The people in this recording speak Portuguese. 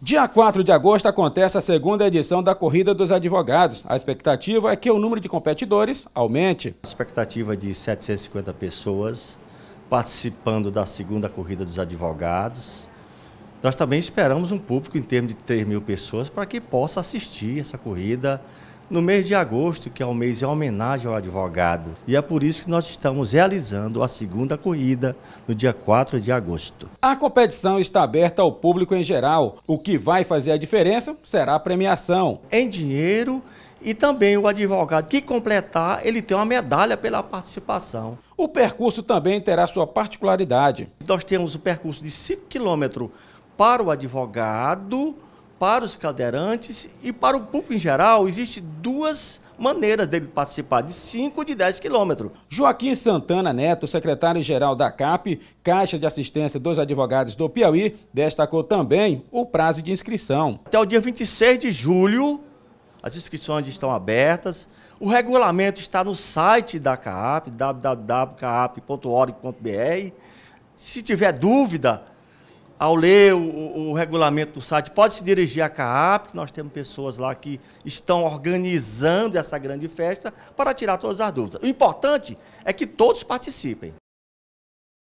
Dia 4 de agosto acontece a segunda edição da Corrida dos Advogados. A expectativa é que o número de competidores aumente. A expectativa de 750 pessoas participando da segunda Corrida dos Advogados. Nós também esperamos um público em termos de 3 mil pessoas para que possa assistir essa corrida no mês de agosto, que é o um mês em homenagem ao advogado, e é por isso que nós estamos realizando a segunda corrida no dia 4 de agosto. A competição está aberta ao público em geral. O que vai fazer a diferença será a premiação. Em dinheiro e também o advogado que completar, ele tem uma medalha pela participação. O percurso também terá sua particularidade. Nós temos o percurso de 5 quilômetros para o advogado, para os cadeirantes e para o público em geral, existe duas maneiras dele participar, de 5 ou de 10 quilômetros. Joaquim Santana Neto, secretário-geral da CAP, Caixa de Assistência dos Advogados do Piauí, destacou também o prazo de inscrição. Até o dia 26 de julho, as inscrições estão abertas. O regulamento está no site da CAP, www.caap.org.br. Se tiver dúvida, ao ler o, o, regulamento do site, pode se dirigir à CAAP, que nós temos pessoas lá que estão organizando essa grande festa para tirar todas as dúvidas. O importante é que todos participem.